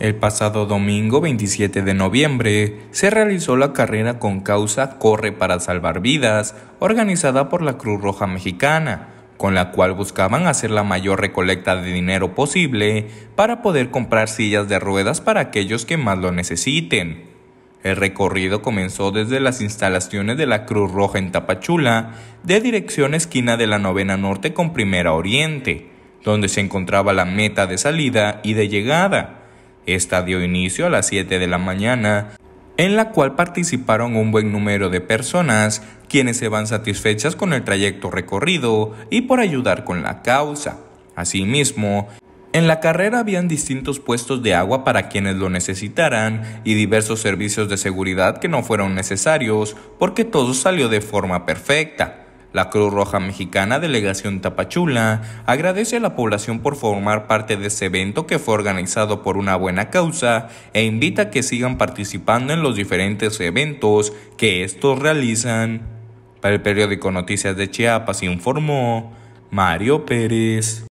El pasado domingo 27 de noviembre se realizó la carrera con causa Corre para Salvar Vidas, organizada por la Cruz Roja Mexicana, con la cual buscaban hacer la mayor recolecta de dinero posible para poder comprar sillas de ruedas para aquellos que más lo necesiten. El recorrido comenzó desde las instalaciones de la Cruz Roja en Tapachula, de dirección esquina de la Novena Norte con Primera Oriente, donde se encontraba la meta de salida y de llegada esta dio inicio a las 7 de la mañana, en la cual participaron un buen número de personas, quienes se van satisfechas con el trayecto recorrido y por ayudar con la causa. Asimismo, en la carrera habían distintos puestos de agua para quienes lo necesitaran y diversos servicios de seguridad que no fueron necesarios porque todo salió de forma perfecta. La Cruz Roja Mexicana Delegación Tapachula agradece a la población por formar parte de este evento que fue organizado por una buena causa e invita a que sigan participando en los diferentes eventos que estos realizan. Para el periódico Noticias de Chiapas informó Mario Pérez.